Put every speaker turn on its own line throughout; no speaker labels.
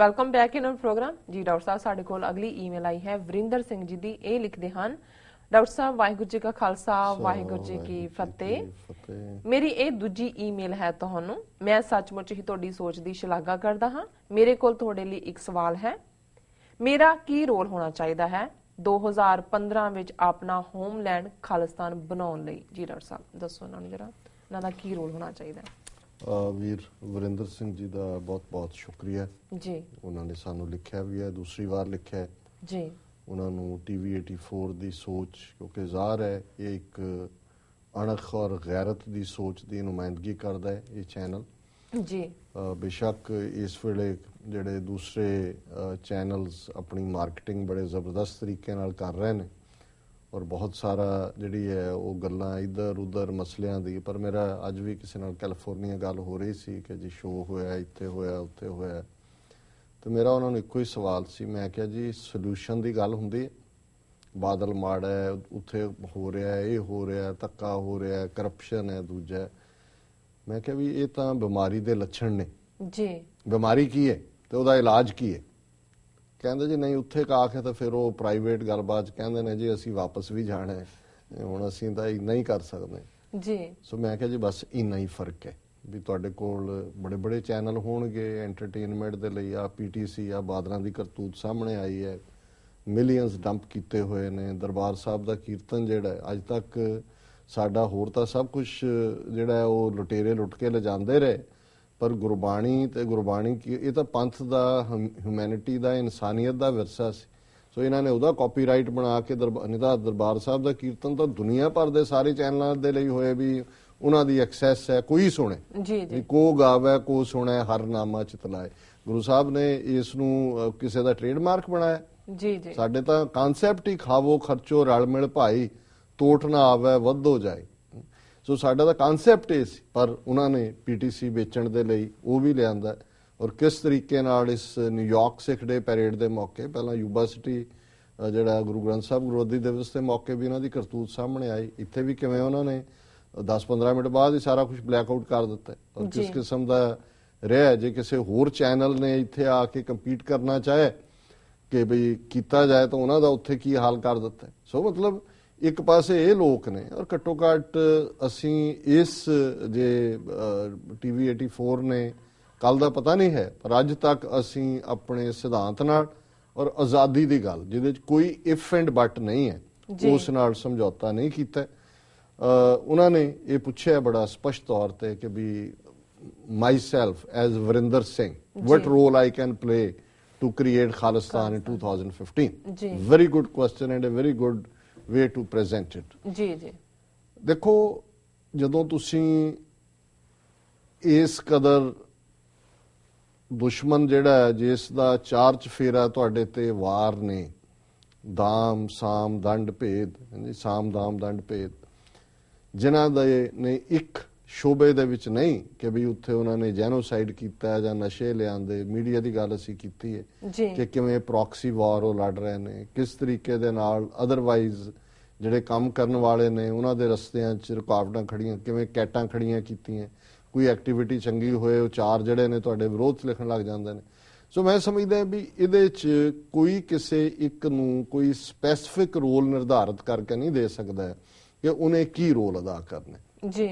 welcome back in our program ਜੀ doctor ਸਾਹਿਬ ਸਾਡੇ ਕੋਲ ਅਗਲੀ ਈਮੇਲ ਆਈ ਹੈ ਵਰਿੰਦਰ ਸਿੰਘ ਜੀ ਦੀ ਇਹ ਲਿਖਦੇ ਹਨ ਡਾਕਟਰ ਸਾਹਿਬ ਵਾਹਿਗੁਰੂ ਜੀ ਕਾ ਖਾਲਸਾ ਵਾਹਿਗੁਰੂ ਜੀ ਕੀ ਫਤਿਹ ਮੇਰੀ ਇਹ ਦੂਜੀ ਈਮੇਲ ਹੈ ਤੁਹਾਨੂੰ ਮੈਂ ਸੱਚਮੁੱਚ ਹੀ ਤੁਹਾਡੀ ਸੋਚ ਦੀ ਸ਼ਲਾਘਾ ਕਰਦਾ ਹਾਂ ਮੇਰੇ ਕੋਲ ਤੁਹਾਡੇ ਲਈ ਇੱਕ ਸਵਾਲ ਹੈ ਮੇਰਾ ਕੀ ਰੋਲ ਹੋਣਾ ਚਾਹੀਦਾ ਹੈ 2015 ਵਿੱਚ ਆਪਣਾ ਹੋਮਲੈਂਡ ਖਾਲਿਸਤਾਨ ਬਣਾਉਣ ਲਈ ਜੀ ਡਾਕਟਰ ਸਾਹਿਬ ਦੱਸੋ ਉਹਨਾਂ ਨੂੰ ਜਰਾ ਉਹਨਾਂ ਦਾ ਕੀ ਰੋਲ ਹੋਣਾ ਚਾਹੀਦਾ ਹੈ ਵੀਰ ਵਰਿੰਦਰ ਸਿੰਘ ਜੀ ਦਾ ਬਹੁਤ-ਬਹੁਤ ਸ਼ੁਕਰੀਆ ਜੀ ਉਹਨਾਂ ਨੇ ਸਾਨੂੰ ਲਿਖਿਆ ਵੀ ਹੈ ਦੂਸਰੀ ਵਾਰ ਲਿਖਿਆ ਹੈ ਜੀ ਉਹਨਾਂ ਨੂੰ ਟੀਵੀ 84 ਦੀ ਸੋਚ ਕਿਉਂਕਿ ਜ਼ਾਹਰ ਹੈ ਇਹ ਇੱਕ ਅਣਖ ਔਰ ਗੈਰਤ ਦੀ ਸੋਚ ਦੀ ਨੁਮਾਇੰਦਗੀ ਕਰਦਾ ਹੈ ਇਹ ਚੈਨਲ ਜੀ ਬੇਸ਼ੱਕ ਇਸ ਵੇਲੇ ਜਿਹੜੇ ਦੂਸਰੇ ਚੈਨਲਸ ਆਪਣੀ ਮਾਰਕੀਟਿੰਗ ਬੜੇ ਜ਼ਬਰਦਸਤ ਤਰੀਕੇ ਨਾਲ ਕਰ ਰਹੇ ਨੇ ਔਰ ਬਹੁਤ ਸਾਰਾ ਜਿਹੜੀ ਹੈ ਉਹ ਗੱਲਾਂ ਇੱਧਰ ਉੱਧਰ ਮਸਲਿਆਂ ਦੀ ਪਰ ਮੇਰਾ ਅੱਜ ਵੀ ਕਿਸੇ ਨਾਲ ਕੈਲੀਫੋਰਨੀਆ ਗੱਲ ਹੋ ਰਹੀ ਸੀ ਕਿ ਜੀ ਸ਼ੋਅ ਹੋਇਆ ਇੱਥੇ ਹੋਇਆ ਉੱਥੇ ਹੋਇਆ ਤੇ ਮੇਰਾ ਉਹਨਾਂ ਨੂੰ ਇੱਕੋ ਹੀ ਸਵਾਲ ਸੀ ਮੈਂ ਕਿਹਾ ਜੀ ਸੋਲੂਸ਼ਨ ਦੀ ਗੱਲ ਹੁੰਦੀ ਹੈ ਬਾਦਲ ਮਾੜਾ ਹੈ ਉੱਥੇ ਹੋ ਰਿਹਾ ਇਹ ਹੋ ਰਿਹਾ ਤੱਕਾ ਹੋ ਰਿਹਾ ਕਰਪਸ਼ਨ ਹੈ ਦੂਜਾ ਮੈਂ ਕਿਹਾ ਵੀ ਇਹ ਤਾਂ ਬਿਮਾਰੀ ਦੇ ਲੱਛਣ ਨੇ ਜੀ ਬਿਮਾਰੀ ਕੀ ਹੈ ਤੇ ਉਹਦਾ ਇਲਾਜ ਕੀ ਹੈ ਕਹਿੰਦੇ ਜੀ ਨਹੀਂ ਉੱਥੇ ਕਾ ਕੇ ਤਾਂ ਫਿਰ ਉਹ ਪ੍ਰਾਈਵੇਟ ਗੱਲਬਾਤ ਕਹਿੰਦੇ ਨੇ ਜੀ ਅਸੀਂ ਵਾਪਸ ਵੀ ਜਾਣਾ ਹੈ ਹੁਣ ਅਸੀਂ ਤਾਂ ਇੰਨਾ ਹੀ ਕਰ ਸਕਦੇ ਜੀ ਸੋ ਮੈਂ ਕਿਹਾ ਜੀ ਬਸ ਇੰਨਾ ਹੀ ਫਰਕ ਹੈ ਵੀ ਤੁਹਾਡੇ ਕੋਲ ਬੜੇ ਬੜੇ ਚੈਨਲ ਹੋਣਗੇ ਐਂਟਰਟੇਨਮੈਂਟ ਦੇ ਲਈ ਆ ਪੀਟੀਸੀ ਆ ਬਾਦਰਾਂ ਦੀ ਕਰਤੂਤ ਸਾਹਮਣੇ ਆਈ ਹੈ ਮਿਲੀਅਨਸ ਡੰਪ ਕੀਤੇ ਹੋਏ ਨੇ ਦਰਬਾਰ ਸਾਹਿਬ ਦਾ ਕੀਰਤਨ ਜਿਹੜਾ ਅੱਜ ਤੱਕ ਸਾਡਾ ਹੋਰ ਤਾਂ ਸਭ ਕੁਝ ਜਿਹੜਾ ਉਹ ਲੁਟੇਰੇ ਲੁੱਟ ਕੇ ਲੈ ਜਾਂਦੇ ਰਹੇ ਪਰ ਗੁਰਬਾਣੀ ਤੇ ਗੁਰਬਾਣੀ ਕੀ ਇਹ ਤਾਂ ਪੰਥ ਦਾ ਹਿਊਮੈਨਿਟੀ ਦਾ ਇਨਸਾਨੀਅਤ ਦਾ ਵਿਰਸਾ ਸੀ ਸੋ ਇਹਨਾਂ ਨੇ ਉਹਦਾ ਕਾਪੀਰਾਈਟ ਬਣਾ ਕੇ ਦਰਬਾਰ ਦਰਬਾਰ ਸਾਹਿਬ ਦਾ ਕੀਰਤਨ ਤਾਂ ਦੁਨੀਆ ਭਰ ਦੇ ਸਾਰੇ ਚੈਨਲਾਂ ਦੇ ਲਈ ਹੋਏ ਵੀ ਉਹਨਾਂ ਦੀ ਐਕਸੈਸ ਹੈ ਕੋਈ ਸੁਣੇ ਜੀ ਜੀ ਕੋ ਗਾਵੇ ਕੋ ਸੁਣੇ ਹਰ ਨਾਮਾ ਚਿਤਲਾਏ ਗੁਰੂ ਸਾਹਿਬ ਨੇ ਇਸ ਨੂੰ ਕਿਸੇ ਦਾ ਟ੍ਰੇਡਮਾਰਕ ਬਣਾਇਆ ਜੀ ਜੀ ਸਾਡੇ ਤਾਂ ਕਨਸੈਪਟ ਹੀ ਖਾਵੋ ਖਰਚੋ ਰਲ ਮਿਲ ਭਾਈ ਟੋਟ ਨਾ ਆਵੇ ਵੱਧੋ ਜਾਏ ਸੋ ਸਾਡਾ ਤਾਂ ਕਨਸੈਪਟ ਇਹ ਸੀ ਪਰ ਉਹਨਾਂ ਨੇ ਪੀਟੀਸੀ ਵੇਚਣ ਦੇ ਲਈ ਉਹ ਵੀ ਲਿਆਂਦਾ ਔਰ ਕਿਸ ਤਰੀਕੇ ਨਾਲ ਇਸ ਨਿਊਯਾਰਕ ਸਿੱਖ ਡੇ ਪੈਰੇਡ ਦੇ ਮੌਕੇ ਪਹਿਲਾਂ ਯੂਬਾ ਸਿਟੀ ਜਿਹੜਾ ਗੁਰੂ ਗ੍ਰੰਥ ਸਾਹਿਬ ਵਿਰੋਧੀ ਦਿਵਸ ਦੇ ਮੌਕੇ ਵੀ ਉਹਨਾਂ ਦੀ ਕਰਤੂਤ ਸਾਹਮਣੇ ਆਈ ਇੱਥੇ ਵੀ ਕਿਵੇਂ ਉਹਨਾਂ ਨੇ 10-15 ਮਿੰਟ ਬਾਅਦ ਹੀ ਸਾਰਾ ਕੁਝ ਬਲੈਕ ਆਊਟ ਕਰ ਦਿੱਤਾ ਔਰ ਕਿਸ ਕਿਸਮ ਦਾ ਰਿਹਾ ਜੇ ਕਿਸੇ ਹੋਰ ਚੈਨਲ ਨੇ ਇੱਥੇ ਆ ਕੇ ਕੰਪੀਟ ਕਰਨਾ ਚਾਹੇ ਕਿ ਭਈ ਕੀਤਾ ਜਾਏ ਤਾਂ ਉਹਨਾਂ ਦਾ ਉੱਥੇ ਕੀ ਹਾਲ ਕਰ ਦਿੱਤਾ ਸੋ ਮਤਲਬ ਇੱਕ ਪਾਸੇ ਇਹ ਲੋਕ ਨੇ ਔਰ ਘੱਟੋ ਘੱਟ ਅਸੀਂ ਇਸ ਜੇ ਟੀਵੀ 84 ਨੇ ਕੱਲ ਦਾ ਪਤਾ ਨਹੀਂ ਹੈ ਪਰ ਅੱਜ ਤੱਕ ਅਸੀਂ ਆਪਣੇ ਸਿਧਾਂਤ ਨਾਲ ਔਰ ਆਜ਼ਾਦੀ ਦੀ ਗੱਲ ਜਿਹਦੇ ਵਿੱਚ ਕੋਈ ਇਫ ਐਂਡ ਬਟ ਨਹੀਂ ਹੈ ਉਸ ਨਾਲ ਸਮਝੌਤਾ ਨਹੀਂ ਕੀਤਾ ਉਹਨਾਂ ਨੇ ਇਹ ਪੁੱਛਿਆ ਬੜਾ ਸਪਸ਼ਟ ਤੌਰ ਤੇ ਕਿ ਵੀ self as Varinder Singh what role I can play to create Khalistan in 2015 very good question and a very good way to present it ਜੀ ਜੀ ਦੇਖੋ ਜਦੋਂ ਤੁਸੀਂ ਇਸ ਕਦਰ ਦੁਸ਼ਮਣ ਜਿਹੜਾ ਹੈ ਜਿਸ ਦਾ ਚਾਰਜ ਫੇਰਾ ਤੁਹਾਡੇ ਤੇ ਵਾਰ ਨੇ ਦਾਮ ਸਾਮ ਦੰਡ ਭੇਦ ਜੀ ਸਾਮ ਦਾਮ ਦੰਡ ਭੇਦ ਜਿਨ੍ਹਾਂ ਦੇ ਨੇ ਇੱਕ ਸ਼ੋਬੇ ਦੇ ਵਿੱਚ ਨਹੀਂ ਕਿ ਵੀ ਉੱਥੇ ਉਹਨਾਂ ਨੇ ਜੈਨੋਸਾਈਡ ਕੀਤਾ ਜਾਂ ਨਸ਼ੇ ਲਿਆਂਦੇ ਮੀਡੀਆ ਦੀ ਗੱਲ ਅਸੀਂ ਕੀਤੀ ਹੈ ਕਿ ਕਿਵੇਂ ਪ੍ਰੌਕਸੀ ਵਾਰ ਉਹ ਲੜ ਰਹੇ ਨੇ ਕਿਸ ਤਰੀਕੇ ਦੇ ਨਾਲ ਅਦਰਵਾਈਜ਼ ਜਿਹੜੇ ਕੰਮ ਕਰਨ ਵਾਲੇ ਨੇ ਉਹਨਾਂ ਦੇ ਰਸਤਿਆਂ 'ਚ ਰੁਕਾਵਟਾਂ ਖੜੀਆਂ ਕਿਵੇਂ ਕੈਟਾਂ ਖੜੀਆਂ ਕੀਤੀਆਂ ਕੋਈ ਐਕਟੀਵਿਟੀ ਚੰਗੀ ਹੋਏ ਉਹ ਚਾਰ ਜਿਹੜੇ ਨੇ ਤੁਹਾਡੇ ਵਿਰੋਧ ਲਿਖਣ ਲੱਗ ਜਾਂਦੇ ਨੇ ਸੋ ਮੈਂ ਸਮਝਦਾ ਵੀ ਇਹਦੇ 'ਚ ਕੋਈ ਕਿਸੇ ਇੱਕ ਨੂੰ ਕੋਈ ਸਪੈਸਿਫਿਕ ਰੋਲ ਨਿਰਧਾਰਿਤ ਕਰਕੇ ਨਹੀਂ ਦੇ ਸਕਦਾ ਕਿ ਉਹਨੇ ਕੀ ਰੋਲ ਅਦਾ ਕਰਨਾ ਜੀ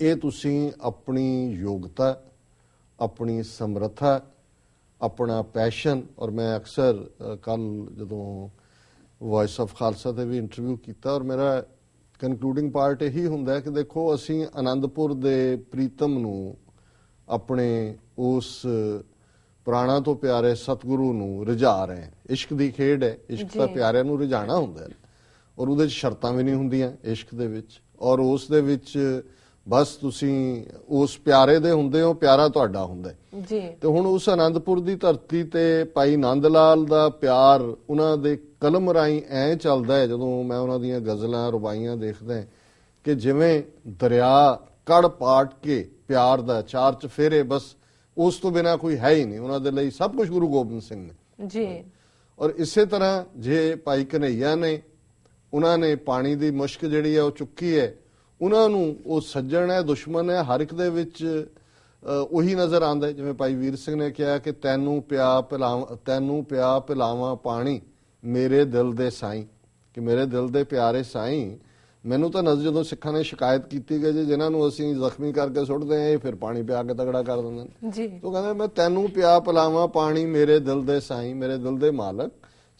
ਇਹ ਤੁਸੀਂ ਆਪਣੀ ਯੋਗਤਾ ਆਪਣੀ ਸਮਰੱਥਾ ਆਪਣਾ ਪੈਸ਼ਨ ਔਰ ਮੈਂ ਅਕਸਰ ਕੱਲ ਜਦੋਂ ਵਾਇਸ ਆਫ ਖਾਲਸਾ ਤੇ ਵੀ ਇੰਟਰਵਿਊ ਕੀਤਾ ਔਰ ਮੇਰਾ ਕਨਕਲੂਡਿੰਗ ਪਾਰਟ ਇਹੀ ਹੁੰਦਾ ਕਿ ਦੇਖੋ ਅਸੀਂ ਆਨੰਦਪੁਰ ਦੇ ਪ੍ਰੀਤਮ ਨੂੰ ਆਪਣੇ ਉਸ ਪ੍ਰਾਣਾ ਤੋਂ ਪਿਆਰੇ ਸਤਿਗੁਰੂ ਨੂੰ ਰਜਾ ਰਹੇ ਹਾਂ ਇਸ਼ਕ ਦੀ ਖੇਡ ਹੈ ਇਸ਼ਕ ਦਾ ਪਿਆਰਿਆਂ ਨੂੰ ਰਜਾਣਾ ਹੁੰਦਾ ਹੈ ਔਰ ਉਹਦੇ ਵਿੱਚ ਸ਼ਰਤਾਂ ਵੀ ਨਹੀਂ ਹੁੰਦੀਆਂ ਇਸ਼ਕ ਦੇ ਵਿੱਚ ਔਰ ਉਸ ਦੇ ਵਿੱਚ ਬਸ ਤੁਸੀਂ ਉਸ ਪਿਆਰੇ ਦੇ ਹੁੰਦੇ ਹੋ ਪਿਆਰਾ ਤੁਹਾਡਾ ਹੁੰਦਾ ਜੀ ਤੇ ਹੁਣ ਉਸ ਆਨੰਦਪੁਰ ਦੀ ਧਰਤੀ ਤੇ ਭਾਈ ਨੰਦ ਲਾਲ ਦਾ ਪਿਆਰ ਉਹਨਾਂ ਦੇ ਕਲਮ ਰਾਈ ਐ ਚੱਲਦਾ ਹੈ ਜਦੋਂ ਮੈਂ ਉਹਨਾਂ ਦੀਆਂ ਗਜ਼ਲਾਂ ਰੁਬਾਈਆਂ ਦੇਖਦਾ ਕਿ ਜਿਵੇਂ ਦਰਿਆ ਕੜ ਪਾਟ ਕੇ ਪਿਆਰ ਦਾ ਚਾਰ ਫੇਰੇ ਬਸ ਉਸ ਤੋਂ ਬਿਨਾ ਕੋਈ ਹੈ ਹੀ ਨਹੀਂ ਉਹਨਾਂ ਦੇ ਲਈ ਸਭ ਕੁਝ ਗੁਰੂ ਗੋਬਿੰਦ ਸਿੰਘ ਨੇ ਜੀ ਔਰ ਇਸੇ ਤਰ੍ਹਾਂ ਜੇ ਭਾਈ ਕਨਈਆ ਨੇ ਉਹਨਾਂ ਨੇ ਪਾਣੀ ਦੀ ਮੁਸ਼ਕ ਜਿਹੜੀ ਹੈ ਉਹ ਚੁੱਕੀ ਹੈ ਉਹਨਾਂ ਨੂੰ ਉਹ ਸੱਜਣ ਹੈ ਦੁਸ਼ਮਣ ਹੈ ਹਰ ਇੱਕ ਦੇ ਵਿੱਚ ਉਹੀ ਨਜ਼ਰ ਆਉਂਦਾ ਜਿਵੇਂ ਭਾਈ ਵੀਰ ਸਿੰਘ ਨੇ ਕਿਹਾ ਕਿ ਤੈਨੂੰ ਪਿਆ ਪਿਲਾਵਾਂ ਤੈਨੂੰ ਪਿਆ ਪਿਲਾਵਾਂ ਪਾਣੀ ਮੇਰੇ ਦਿਲ ਦੇ ਸਾਈਂ ਕਿ ਮੇਰੇ ਦਿਲ ਦੇ ਪਿਆਰੇ ਸਾਈਂ ਮੈਨੂੰ ਤਾਂ ਨਜ਼ਰ ਜਦੋਂ ਸਿੱਖਾਂ ਨੇ ਸ਼ਿਕਾਇਤ ਕੀਤੀ ਕਿ ਜੇ ਜਿਨ੍ਹਾਂ ਨੂੰ ਅਸੀਂ ਜ਼ਖਮੀ ਕਰਕੇ ਸੁੱਟਦੇ ਆਂ ਇਹ ਫਿਰ ਪਾਣੀ ਪਿਆ ਕੇ ਤਗੜਾ ਕਰ ਦਿੰਦੇ ਨੇ ਜੀ ਉਹ ਕਹਿੰਦੇ ਮੈਂ ਤੈਨੂੰ ਪਿਆ ਪਿਲਾਵਾਂ ਪਾਣੀ ਮੇਰੇ ਦਿਲ ਦੇ ਸਾਈਂ ਮੇਰੇ ਦਿਲ ਦੇ ਮਾਲਕ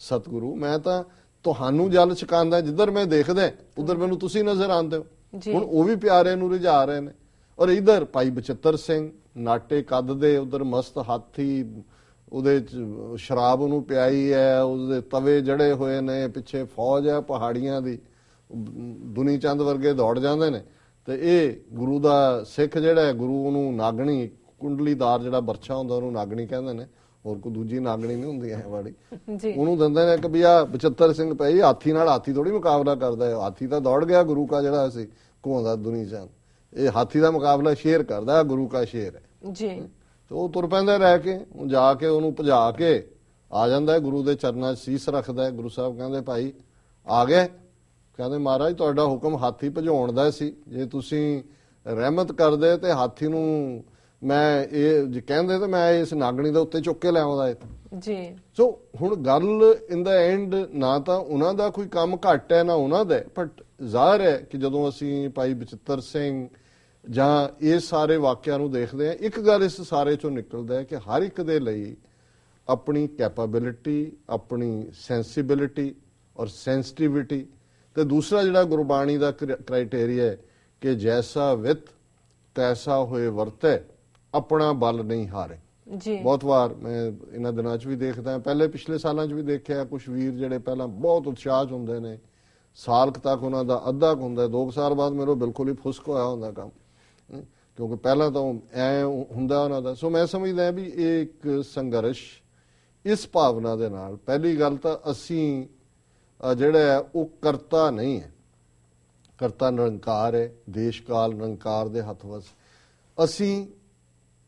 ਸਤਿਗੁਰੂ ਮੈਂ ਤਾਂ ਤੁਹਾਨੂੰ ਜਲ ਛਕਾਂਦਾ ਜਿੱਧਰ ਮੈਂ ਦੇਖਦਾ ਉਧਰ ਮੈਨੂੰ ਤੁਸੀਂ ਨਜ਼ਰ ਆਉਂਦੇ ਹੋ ਹੁਣ ਉਹ ਵੀ ਪਿਆਰੇ ਨੂੰ ਰਿਝਾ ਰਹੇ ਨੇ ਔਰ ਇਧਰ ਭਾਈ ਬਚਤਰ ਸਿੰਘ ਨਾਟੇ ਕੱਦ ਦੇ ਉਧਰ ਮਸਤ ਹਾਥੀ ਉਹਦੇ ਚ ਸ਼ਰਾਬ ਉਹਨੂੰ ਪਿਆਈ ਹੈ ਉਹਦੇ ਤਵੇ ਜੜੇ ਹੋਏ ਨੇ ਪਿੱਛੇ ਫੌਜ ਹੈ ਪਹਾੜੀਆਂ ਦੀ ਦੁਨੀ ਚੰਦ ਵਰਗੇ ਦੌੜ ਜਾਂਦੇ ਨੇ ਤੇ ਇਹ ਗੁਰੂ ਦਾ ਸਿੱਖ ਜਿਹੜਾ ਹੈ ਗੁਰੂ ਨੂੰ ਨਾਗਣੀ ਕੁੰਡਲੀਦਾਰ ਜਿਹੜਾ ਬਰਛਾ ਹੁੰਦਾ ਉਹਨੂੰ ਨਾਗਣੀ ਕਹਿੰਦੇ ਨੇ ਹੋਰ ਕੋ ਦੂਜੀ ਨਾਗਣੀ ਨਹੀਂ ਹੁੰਦੀ ਹੈ ਵਾੜੀ ਉਹਨੂੰ ਦਿੰਦੇ ਨੇ ਕਿ ਵੀ ਆ 75 ਸਿੰਘ ਪਈ ਹਾਥੀ ਨਾਲ ਹਾਥੀ ਥੋੜੀ ਮੁਕਾਬਲਾ ਕਰਦਾ ਹੈ ਹਾਥੀ ਤਾਂ ਦੌੜ ਗਿਆ ਗੁਰੂ ਕਾ ਜਿਹੜਾ ਸੀ ਘੋਂਦਾ ਦੁਨੀ ਜਾਨ ਇਹ ਹਾਥੀ ਦਾ ਮੁਕਾਬਲਾ ਸ਼ੇਰ ਕਰਦਾ ਗੁਰੂ ਕਾ ਸ਼ੇਰ ਹੈ ਜੀ ਤੋ ਉਹ ਤੁਰ ਪੈਂਦਾ ਰਹਿ ਕੇ ਉਹ ਜਾ ਕੇ ਉਹਨੂੰ ਭਜਾ ਕੇ ਆ ਜਾਂਦਾ ਗੁਰੂ ਦੇ ਚਰਨਾਂ 'ਚ ਸੀਸ ਰੱਖਦਾ ਗੁਰੂ ਸਾਹਿਬ ਕਹਿੰਦੇ ਭਾਈ ਆ ਗਏ ਕਹਿੰਦੇ ਮਹਾਰਾਜ ਤੁਹਾਡਾ ਹੁਕਮ ਹਾਥੀ ਭਜਾਉਣ ਦਾ ਸੀ ਜੇ ਤੁਸੀਂ ਰਹਿਮਤ ਕਰਦੇ ਤੇ ਹਾਥੀ ਨੂੰ ਮੈਂ ਇਹ ਕਹਿੰਦੇ ਤਾਂ ਮੈਂ ਇਸ ਨਾਗਣੀ ਦੇ ਉੱਤੇ ਚੁੱਕ ਕੇ ਲੈ ਆਉਂਦਾ ਇਹ ਜੀ ਸੋ ਹੁਣ ਗੱਲ ਇਨ ਦਾ ਐਂਡ ਨਾ ਤਾਂ ਉਹਨਾਂ ਦਾ ਕੋਈ ਕੰਮ ਘੱਟ ਹੈ ਨਾ ਉਹਨਾਂ ਦਾ ਬਟ ਜ਼ਾਹਰ ਹੈ ਕਿ ਜਦੋਂ ਅਸੀਂ ਭਾਈ ਬਚਿੱਤਰ ਸਿੰਘ ਜਾਂ ਇਹ ਸਾਰੇ ਵਾਕਿਆ ਨੂੰ ਦੇਖਦੇ ਆ ਇੱਕ ਗੱਲ ਇਸ ਸਾਰੇ ਚੋਂ ਨਿਕਲਦਾ ਹੈ ਕਿ ਹਰ ਇੱਕ ਦੇ ਲਈ ਆਪਣੀ ਕੈਪੇਬਿਲਿਟੀ ਆਪਣੀ ਸੈਂਸਿਬਿਲਿਟੀ ਔਰ ਸੈਂਸਿਟੀਵਿਟੀ ਤੇ ਦੂਸਰਾ ਜਿਹੜਾ ਗੁਰਬਾਣੀ ਦਾ ਕ੍ਰਾਈਟੇਰੀਆ ਹੈ ਕਿ ਜੈਸਾ ਵਿਤ ਤੈਸਾ ਹੋਏ ਵਰਤੇ ਆਪਣਾ ਬਲ ਨਹੀਂ ਹਾਰੇ ਜੀ ਬਹੁਤ ਵਾਰ ਮੈਂ ਇਹਨਾਂ ਦਿਨਾਂ 'ਚ ਵੀ ਦੇਖਦਾ ਹਾਂ ਪਹਿਲੇ ਪਿਛਲੇ ਸਾਲਾਂ 'ਚ ਵੀ ਦੇਖਿਆ ਕੁਝ ਵੀਰ ਜਿਹੜੇ ਪਹਿਲਾਂ ਬਹੁਤ ਉਤਸ਼ਾਹ ਹੁੰਦੇ ਨੇ ਸਾਲ ਤੱਕ ਉਹਨਾਂ ਦਾ ਅੱਧਾ ਹੁੰਦਾ 2 ਸਾਲ ਬਾਅਦ ਮੇਰੇ ਬਿਲਕੁਲ ਹੀ ਫੁਸਕ ਹੋਇਆ ਹੁੰਦਾ ਕੰਮ ਕਿਉਂਕਿ ਪਹਿਲਾਂ ਤਾਂ ਐ ਹੁੰਦਾ ਉਹਨਾਂ ਦਾ ਸੋ ਮੈਂ ਸਮਝਦਾ ਵੀ ਇਹ ਇੱਕ ਸੰਘਰਸ਼ ਇਸ ਭਾਵਨਾ ਦੇ ਨਾਲ ਪਹਿਲੀ ਗੱਲ ਤਾਂ ਅਸੀਂ ਜਿਹੜਾ ਉਹ ਕਰਤਾ ਨਹੀਂ ਹੈ ਕਰਤਾ ਨਿਰੰਕਾਰ ਹੈ ਦੇਸ਼ ਕਾਲ ਨਿਰੰਕਾਰ ਦੇ ਹੱਥ ਵਸ ਅਸੀਂ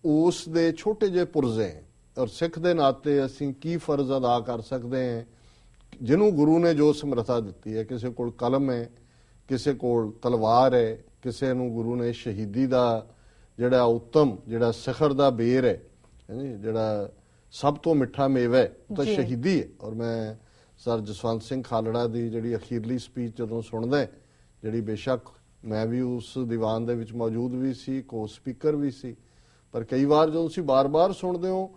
ਉਸ ਦੇ ਛੋਟੇ ਜਿਹੇ ਪੁਰਜ਼ੇ ਔਰ ਸਿੱਖ ਦੇ ਨਾਤੇ ਅਸੀਂ ਕੀ ਫਰਜ਼ ਅਦਾ ਕਰ ਸਕਦੇ ਹਾਂ ਜਿਹਨੂੰ ਗੁਰੂ ਨੇ ਜੋ ਸਮਰੱਥਾ ਦਿੱਤੀ ਹੈ ਕਿਸੇ ਕੋਲ ਕਲਮ ਹੈ ਕਿਸੇ ਕੋਲ ਤਲਵਾਰ ਹੈ ਕਿਸੇ ਨੂੰ ਗੁਰੂ ਨੇ ਸ਼ਹੀਦੀ ਦਾ ਜਿਹੜਾ ਉੱਤਮ ਜਿਹੜਾ ਸਖਰ ਦਾ ਬੇਰ ਹੈ ਜਿਹੜਾ ਸਭ ਤੋਂ ਮਿੱਠਾ ਮੇਵਾ ਹੈ ਤਾਂ ਸ਼ਹੀਦੀ ਹੈ ਔਰ ਮੈਂ ਸਰ ਜਸਵੰਤ ਸਿੰਘ ਖਾਲੜਾ ਦੀ ਜਿਹੜੀ ਅਖੀਰਲੀ ਸਪੀਚ ਜਦੋਂ ਸੁਣਦਾ ਜਿਹੜੀ ਬੇਸ਼ੱਕ ਮੈਂ ਵੀ ਉਸ ਦੀਵਾਨ ਦੇ ਵਿੱਚ ਮੌਜੂਦ ਵੀ ਸੀ ਕੋ ਸਪੀਕਰ ਵੀ ਸੀ ਪਰ ਕਈ ਵਾਰ ਜਦੋਂ ਤੁਸੀਂ ਬਾਰ-ਬਾਰ ਸੁਣਦੇ ਹੋ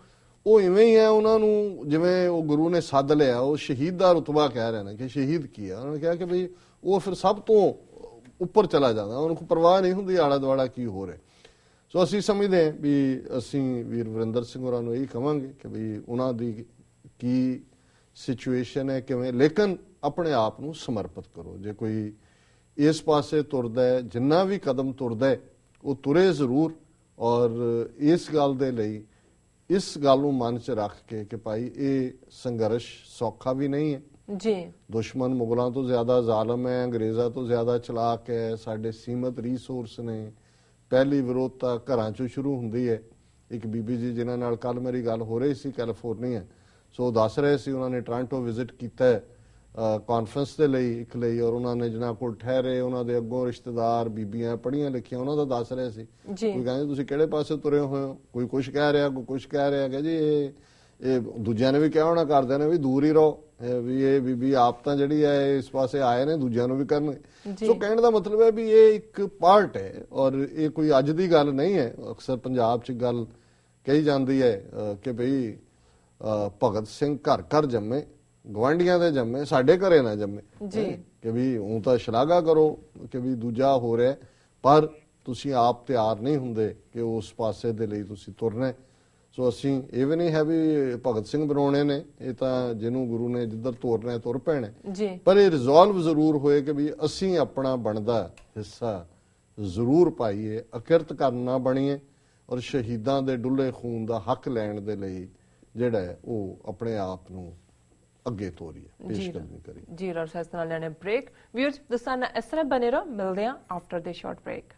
ਉਹ ਇਵੇਂ ਹੀ ਹੈ ਉਹਨਾਂ ਨੂੰ ਜਿਵੇਂ ਉਹ ਗੁਰੂ ਨੇ ਸੱਦ ਲਿਆ ਉਹ ਸ਼ਹੀਦ ਦਾ ਰਤਬਾ ਕਹਿ ਰਹੇ ਨੇ ਕਿ ਸ਼ਹੀਦ ਕੀ ਉਹਨਾਂ ਨੇ ਕਿਹਾ ਕਿ ਭਈ ਉਹ ਫਿਰ ਸਭ ਤੋਂ ਉੱਪਰ ਚਲਾ ਜਾਂਦਾ ਉਹਨਾਂ ਨੂੰ ਪਰਵਾਹ ਨਹੀਂ ਹੁੰਦੀ ਆਲਾ ਦਵਾਲਾ ਕੀ ਹੋ ਰਿਹਾ ਸੋ ਅਸੀਂ ਸਮਝਦੇ ਹਾਂ ਵੀ ਅਸੀਂ ਵੀਰ ਵਰਿੰਦਰ ਸਿੰਘ ਹੋਰਾਂ ਨੂੰ ਇਹ ਕਹਾਂਗੇ ਕਿ ਭਈ ਉਹਨਾਂ ਦੀ ਕੀ ਸਿਚੁਏਸ਼ਨ ਹੈ ਕਿਵੇਂ ਲੇਕਿਨ ਆਪਣੇ ਆਪ ਨੂੰ ਸਮਰਪਿਤ ਕਰੋ ਜੇ ਕੋਈ ਇਸ ਪਾਸੇ ਤੁਰਦਾ ਹੈ ਜਿੰਨਾ ਵੀ ਕਦਮ ਤੁਰਦਾ ਹੈ ਉਹ ਤੁਰੇ ਜ਼ਰੂਰ ਔਰ ਇਸ ਗੱਲ ਦੇ ਲਈ ਇਸ ਗੱਲ ਨੂੰ ਮਨ ਚ ਰੱਖ ਕੇ ਕਿ ਭਾਈ ਇਹ ਸੰਘਰਸ਼ ਸੌਖਾ ਵੀ ਨਹੀਂ ਹੈ ਜੀ ਦੁਸ਼ਮਣ ਮੁਗਲਾਂ ਤੋਂ ਜ਼ਿਆਦਾ ਜ਼ਾਲਮ ਹੈ ਅੰਗਰੇਜ਼ਾਂ ਤੋਂ ਜ਼ਿਆਦਾ ਚਲਾਕ ਹੈ ਸਾਡੇ ਸੀਮਤ ਰਿਸੋਰਸ ਨੇ ਪਹਿਲੀ ਵਿਰੋਧਤਾ ਘਰਾਂ ਚੋਂ ਸ਼ੁਰੂ ਹੁੰਦੀ ਹੈ ਇੱਕ ਬੀਬੀ ਜੀ ਜਿਨ੍ਹਾਂ ਨਾਲ ਕੱਲ ਮੇਰੀ ਗੱਲ ਹੋ ਰਹੀ ਸੀ ਕੈਲੀਫੋਰਨੀਆ ਸੋ ਦੱਸ ਰਹੇ ਸੀ ਉਹਨਾਂ ਨੇ ਟ੍ਰਾਂਟੋ ਵਿਜ਼ਿਟ ਕੀਤਾ ਹੈ ਕਾਨਫਰੰਸ ਦੇ ਲਈ ਇੱਕ ਲਈ ਔਰ ਉਹਨਾਂ ਨੇ ਜਨਾ ਕੋਲ ਠਹਿਰੇ ਉਹਨਾਂ ਦੇ ਅੱਗੋਂ ਰਿਸ਼ਤੇਦਾਰ ਬੀਬੀਆਂ ਪੜੀਆਂ ਲਿਖੀਆਂ ਉਹਨਾਂ ਦਾ ਦੱਸ ਰਹੇ ਸੀ ਕੋਈ ਕਹਿੰਦੇ ਤੁਸੀਂ ਕਿਹੜੇ ਪਾਸੇ ਤੁਰੇ ਹੋਏ ਹੋ ਕੋਈ ਕੁਝ ਕਹਿ ਰਿਹਾ ਕੋਈ ਕੁਝ ਕਹਿ ਰਿਹਾ ਕਿ ਜੀ ਇਹ ਇਹ ਦੂਜਿਆਂ ਨੇ ਵੀ ਕਿਹਾ ਹੋਣਾ ਕਰਦੇ ਨੇ ਵੀ ਦੂਰ ਹੀ ਰਹੋ ਵੀ ਇਹ ਬੀਬੀ ਆਪ ਤਾਂ ਜਿਹੜੀ ਹੈ ਇਸ ਪਾਸੇ ਆਏ ਨੇ ਦੂਜਿਆਂ ਨੂੰ ਵੀ ਕਰਨ ਸੋ ਕਹਿਣ ਦਾ ਮਤਲਬ ਹੈ ਵੀ ਇਹ ਇੱਕ ਪਾਰਟ ਹੈ ਔਰ ਇਹ ਕੋਈ ਅੱਜ ਦੀ ਗੱਲ ਨਹੀਂ ਹੈ ਅਕਸਰ ਪੰਜਾਬ 'ਚ ਗੱਲ ਕਹੀ ਜਾਂਦੀ ਹੈ ਕਿ ਭਈ ਭਗਤ ਸਿੰਘ ਘਰ ਘਰ ਜੰਮੇ ਗਵਾਂਡੀਆਂ ਦੇ ਜੰਮੇ ਸਾਡੇ ਘਰੇ ਨਾ ਜੰਮੇ ਜੀ ਕਿ ਵੀ ਉਹ ਤਾਂ ਸ਼ਲਾਘਾ ਕਰੋ ਕਿ ਵੀ ਦੂਜਾ ਹੋ ਰਿਹਾ ਪਰ ਤੁਸੀਂ ਆਪ ਤਿਆਰ ਨਹੀਂ ਹੁੰਦੇ ਕਿ ਉਸ ਪਾਸੇ ਦੇ ਲਈ ਤੁਸੀਂ ਤੁਰਨੇ ਸੋ ਅਸੀਂ ਇਹ ਵੀ ਨਹੀਂ ਹੈ ਵੀ ਭਗਤ ਸਿੰਘ ਬਣਾਉਣੇ ਨੇ ਇਹ ਤਾਂ ਜਿਹਨੂੰ ਗੁਰੂ ਨੇ ਜਿੱਧਰ ਤੋਰਨਾ ਤੁਰ ਪੈਣਾ ਪਰ ਇਹ ਰਿਜ਼ੋਲਵ ਜ਼ਰੂਰ ਹੋਏ ਕਿ ਵੀ ਅਸੀਂ ਆਪਣਾ ਬਣਦਾ ਹਿੱਸਾ ਜ਼ਰੂਰ ਪਾਈਏ ਅਕਿਰਤ ਕਰਨਾ ਬਣੀਏ ਔਰ ਸ਼ਹੀਦਾਂ ਦੇ ਡੁੱਲੇ ਖੂਨ ਦਾ ਹੱਕ ਲੈਣ ਦੇ ਲਈ ਜਿਹੜਾ ਉਹ ਆਪਣੇ ਆਪ ਨੂੰ ਅੱਗੇ ਤੋਰੀਏ ਪੇਸ਼ਕਦਮੀ ਕਰੀ ਜੀ ਰਸਤ ਨਾਲ ਲੈਣੇ ਬ੍ਰੇਕ ਵੀਰ ਦਸਾਨਾ ਇਸ ਤਰ੍ਹਾਂ ਬਨੇ ਰਹੋ ਮਿਲਦੇ ਆ ਆਫਟਰ ਦੇ ਸ਼ਾਰਟ ਬ੍ਰੇਕ